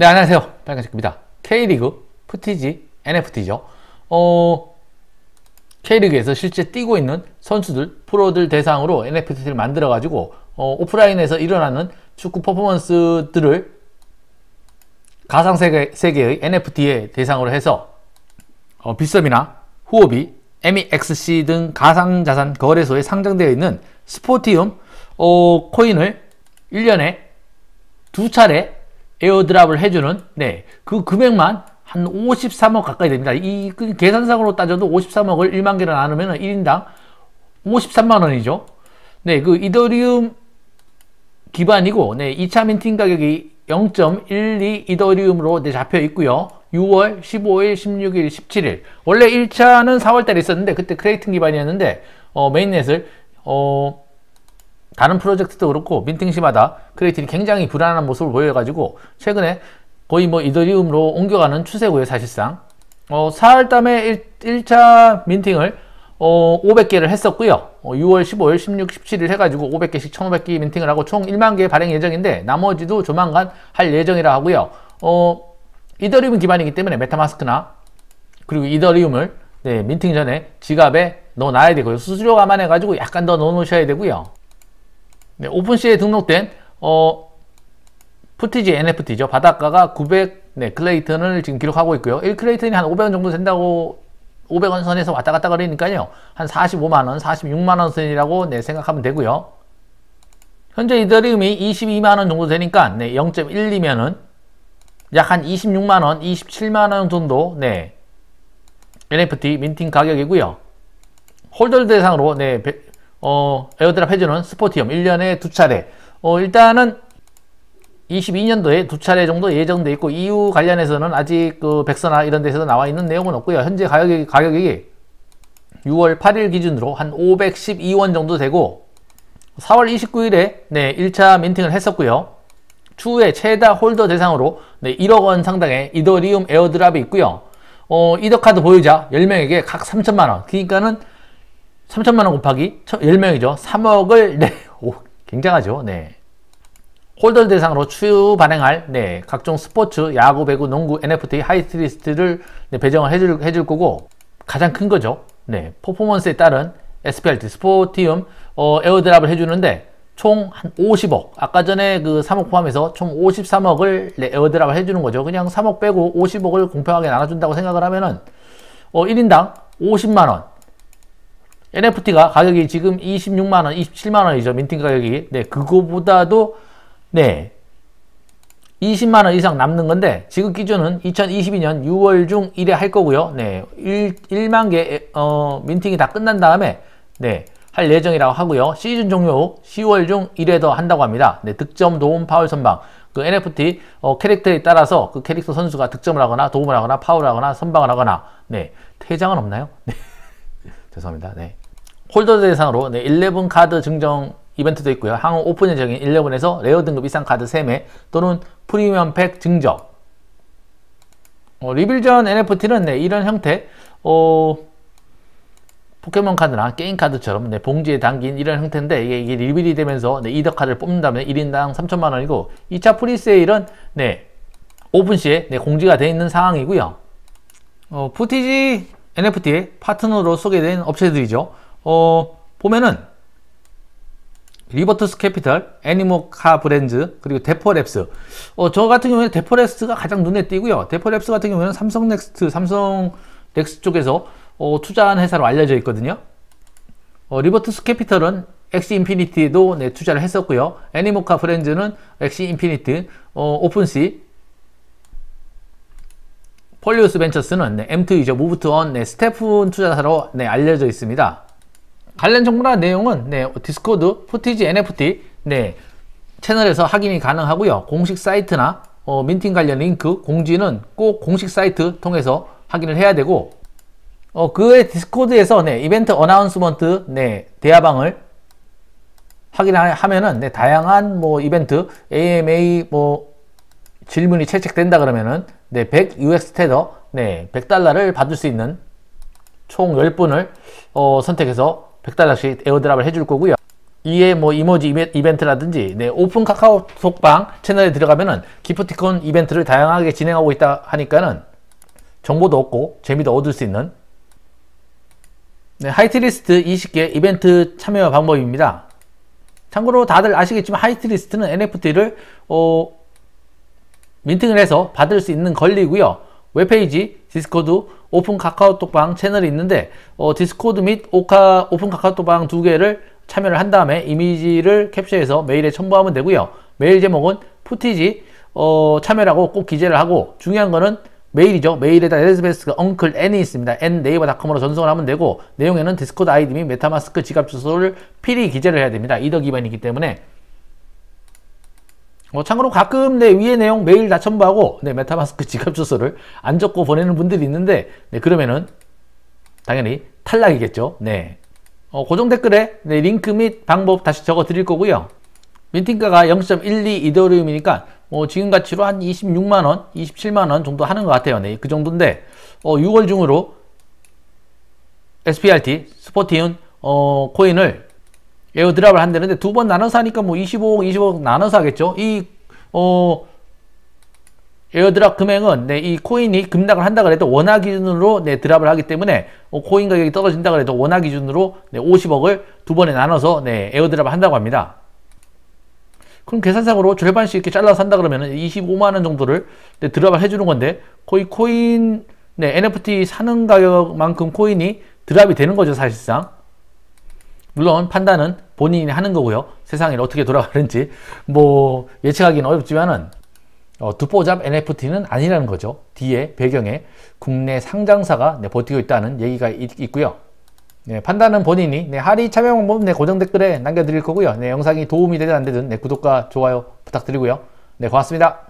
네, 안녕하세요. 빨간색입니다. K리그, f 티지 NFT죠. 어, K리그에서 실제 뛰고 있는 선수들, 프로들 대상으로 NFT를 만들어가지고, 어, 오프라인에서 일어나는 축구 퍼포먼스들을 가상세계, 세계의 NFT의 대상으로 해서, 어, 빗썸이나 후오비, MEXC 등 가상자산 거래소에 상장되어 있는 스포티움, 어, 코인을 1년에 두 차례 에어드랍을 해주는 네그 금액만 한 53억 가까이 됩니다. 이 그 계산상으로 따져도 53억을 1만 개로 나누면 1인당 53만 원이죠. 네, 그 이더리움 기반이고 네, 2차 민팅 가격이 0.12 이더리움으로 네, 잡혀 있고요. 6월 15일, 16일, 17일 원래 1차는 4월달에 있었는데 그때 크레이튼 기반이었는데 어, 메인넷을 어, 다른 프로젝트도 그렇고 민팅시마다 크리에이티이 굉장히 불안한 모습을 보여가지고 최근에 거의 뭐 이더리움으로 옮겨가는 추세고요 사실상 어, 4월담에 1, 차 민팅을 어, 500개를 했었고요 어, 6월 15일, 16, 17일 해가지고 500개씩 1500개 민팅을 하고 총 1만 개 발행 예정인데 나머지도 조만간 할 예정이라 하고요 어, 이더리움 기반이기 때문에 메타마스크나 그리고 이더리움을 네, 민팅 전에 지갑에 넣어놔야 되고요 수수료 감안해가지고 약간 더 넣어놓으셔야 되고요 네, 오픈시에 등록된 어, 프티지 NFT죠. 바닷가가 900 네, 클레이턴을 지금 기록하고 있고요. 1클레이턴이 한 500원 정도 된다고 500원 선에서 왔다 갔다 거리니까요. 한 45만원, 46만원 선이라고 네, 생각하면 되고요. 현재 이더리움이 22만원 정도 되니까 네, 0 1이면은약 한 26만원, 27만원 정도 네, NFT 민팅 가격이고요. 홀더 대상으로 네, 어, 에어드랍 해주는 스포티엄 1년에 두 차례 어, 일단은 22년도에 두 차례 정도 예정돼 있고 이후 관련해서는 아직 그 백서나 이런 데서 나와 있는 내용은 없고요. 현재 가격이, 가격이 6월 8일 기준으로 한 512원 정도 되고 4월 29일에 네 1차 민팅을 했었고요. 추후에 최다 홀더 대상으로 네 1억 원 상당의 이더리움 에어드랍이 있고요. 어, 이더카드 보유자 10명에게 각 3천만 원. 그러니까는 3천만 원 곱하기 10명이죠. 3억을 네, 오, 굉장하죠. 네. 홀더 대상으로 추후 발행할 네, 각종 스포츠, 야구, 배구, 농구, NFT, 하이트리스트를 네, 배정을 해줄, 해줄 거고 가장 큰 거죠. 네, 퍼포먼스에 따른 s p l t 스포티움, 어, 에어드랍을 해주는데 총 한 50억, 아까 전에 그 3억 포함해서 총 53억을 네, 에어드랍을 해주는 거죠. 그냥 3억 빼고 50억을 공평하게 나눠준다고 생각을 하면은 어, 1인당 50만원, NFT가 가격이 지금 26만원, 27만원이죠. 민팅 가격이. 네, 그거보다도, 네, 20만원 이상 남는 건데, 지금 기준은 2022년 6월 중 1회 할 거고요. 네, 1, 1만 개, 어, 민팅이 다 끝난 다음에, 네, 할 예정이라고 하고요. 시즌 종료 후 10월 중 1회 더 한다고 합니다. 네, 득점, 도움, 파울, 선방. 그 NFT 어, 캐릭터에 따라서 그 캐릭터 선수가 득점을 하거나 도움을 하거나 파울을 하거나 선방을 하거나 네, 퇴장은 없나요? 네. 죄송합니다. 네. 홀더 대상으로 11 카드 증정 이벤트도 있고요. 항후 오픈 예정인 11에서 레어 등급 이상 카드 3매 또는 프리미엄 팩 증정 어, 리빌전 NFT는 네, 이런 형태 어, 포켓몬 카드나 게임 카드처럼 네, 봉지에 담긴 이런 형태인데 이게, 이게 리빌이 되면서 네, 이더 카드를 뽑는다면 1인당 3천만 원이고 2차 프리세일은 네, 오픈 시에 네, 공지가 되어 있는 상황이고요. 어, 푸티지 NFT의 파트너로 소개된 업체들이죠. 어, 보면은 리버트스 캐피털 애니모카 브랜즈, 그리고 데퍼랩스. 어, 저 같은 경우에는 데퍼랩스가 가장 눈에 띄고요. 데퍼랩스 같은 경우에는 삼성넥스트, 삼성넥스 쪽에서 어, 투자한 회사로 알려져 있거든요. 어, 리버트스 캐피털은 엑시 인피니티도 네, 투자를 했었고요. 애니모카 브랜즈는 엑시 인피니티, 어, 오픈시, 폴리우스 벤처스는 네, M2이죠. 무브트원 네, 스태프 투자사로 네, 알려져 있습니다. 관련 정보나 내용은 네, 디스코드, 포티지, NFT 네, 채널에서 확인이 가능하고요. 공식 사이트나 어, 민팅 관련 링크, 공지는 꼭 공식 사이트 통해서 확인을 해야 되고 어, 그의 디스코드에서 네, 이벤트 어나운스먼트 네, 대화방을 확인하면은 네, 다양한 뭐 이벤트 AMA 뭐 질문이 채택된다 그러면은 네, 100 UX 테더 네, 100달러를 받을 수 있는 총 10분을 어, 선택해서 100달러씩 에어드랍을 해줄 거고요. 이에 뭐 이모지 이벤트라든지 네, 오픈 카카오톡방 채널에 들어가면은 기프티콘 이벤트를 다양하게 진행하고 있다 하니까는 정보도 얻고 재미도 얻을 수 있는 네, 하이트리스트 20개 이벤트 참여 방법입니다. 참고로 다들 아시겠지만 하이트리스트는 NFT를 어, 민팅을 해서 받을 수 있는 권리고요. 웹페이지, 디스코드, 오픈 카카오톡방 채널이 있는데 어, 디스코드 및 오카, 오픈 카카오톡방 두 개를 참여를 한 다음에 이미지를 캡처해서 메일에 첨부하면 되고요. 메일 제목은 푸티지 어, 참여라고 꼭 기재를 하고 중요한 거는 메일이죠. 메일에다 엘리스베스가 엉클 N이 있습니다. N 네이버닷컴으로 전송을 하면 되고 내용에는 디스코드 아이디 및 메타마스크 지갑 주소를 필히 기재를 해야 됩니다. 이더 기반이기 때문에 어, 참고로 가끔 내 네, 위의 내용 매일 다 첨부하고 네, 메타마스크 지갑 주소를 안 적고 보내는 분들이 있는데 네, 그러면은 당연히 탈락이겠죠. 네. 어, 고정 댓글에 네, 링크 및 방법 다시 적어 드릴 거고요. 민팅가가 0.12 이더리움이니까 어, 뭐 지금 가치로 한 26만 원, 27만 원 정도 하는 것 같아요. 네, 그 정도인데 어, 6월 중으로 SPRT 스포티온 어, 코인을 에어드랍을 한다는데 두 번 나눠서 하니까 뭐 25억, 25억 나눠서 하겠죠. 이, 어, 에어드랍 금액은 네, 이 코인이 급락을 한다 고해도 원화 기준으로 네, 드랍을 하기 때문에 어, 코인 가격이 떨어진다 고해도 원화 기준으로 네, 50억을 두 번에 나눠서 네, 에어드랍을 한다고 합니다. 그럼 계산상으로 절반씩 이렇게 잘라서 한다 그러면 은 25만원 정도를 네, 드랍을 해주는 건데 거의 코인, 네, NFT 사는 가격만큼 코인이 드랍이 되는 거죠 사실상. 물론 판단은 본인이 하는 거고요. 세상이 어떻게 돌아가는지 뭐 예측하기는 어렵지만은 어, 두포잡 NFT는 아니라는 거죠. 뒤에 배경에 국내 상장사가 네, 버티고 있다는 얘기가 있, 있고요. 네, 판단은 본인이 네, 하리 참여 방법 네, 고정 댓글에 남겨드릴 거고요. 네, 영상이 도움이 되든 안 되든 네, 구독과 좋아요 부탁드리고요. 네, 고맙습니다.